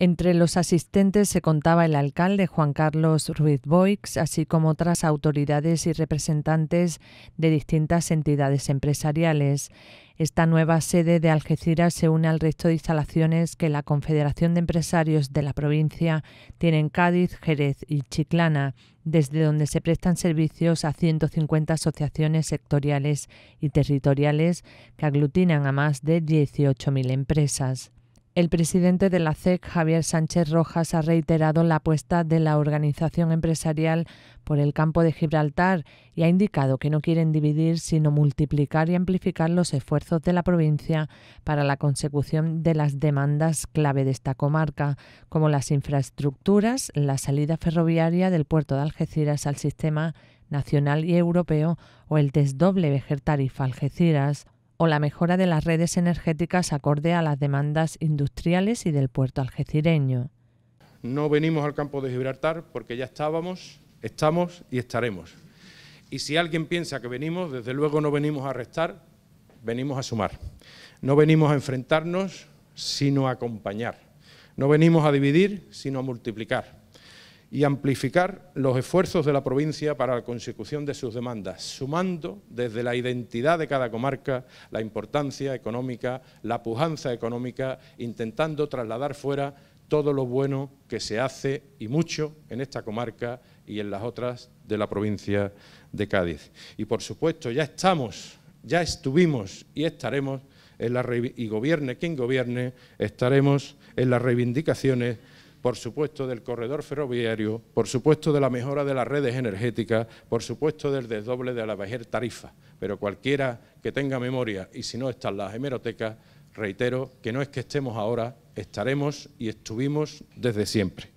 Entre los asistentes se contaba el alcalde Juan Carlos Ruiz Boix, así como otras autoridades y representantes de distintas entidades empresariales. Esta nueva sede de Algeciras se une al resto de instalaciones que la Confederación de Empresarios de la provincia tiene en Cádiz, Jerez y Chiclana, desde donde se prestan servicios a 150 asociaciones sectoriales y territoriales que aglutinan a más de 18.000 empresas. El presidente de la CEC, e Javier Sánchez Rojas, ha reiterado la apuesta de la organización empresarial por el campo de Gibraltar y ha indicado que no quieren dividir, sino multiplicar y amplificar los esfuerzos de la provincia para la consecución de las demandas clave de esta comarca, como las infraestructuras, la salida ferroviaria del puerto de Algeciras al sistema nacional y europeo o el desdoble Vejer Tarifa Algeciras o la mejora de las redes energéticas acorde a las demandas industriales y del puerto algecireño. No venimos al campo de Gibraltar porque ya estábamos, estamos y estaremos. Y si alguien piensa que venimos, desde luego no venimos a restar, venimos a sumar. No venimos a enfrentarnos, sino a acompañar. No venimos a dividir, sino a multiplicar y amplificar los esfuerzos de la provincia para la consecución de sus demandas, sumando desde la identidad de cada comarca la importancia económica, la pujanza económica, intentando trasladar fuera todo lo bueno que se hace y mucho en esta comarca y en las otras de la provincia de Cádiz. Y por supuesto ya estamos, ya estuvimos y estaremos en la y gobierne quien gobierne, estaremos en las reivindicaciones por supuesto del corredor ferroviario, por supuesto de la mejora de las redes energéticas, por supuesto del desdoble de la bajer tarifa, pero cualquiera que tenga memoria y si no están las hemerotecas, reitero que no es que estemos ahora, estaremos y estuvimos desde siempre.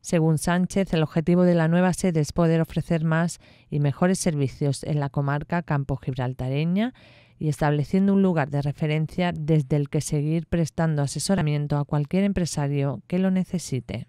Según Sánchez, el objetivo de la nueva sede es poder ofrecer más y mejores servicios en la comarca Campo Gibraltareña, y estableciendo un lugar de referencia desde el que seguir prestando asesoramiento a cualquier empresario que lo necesite.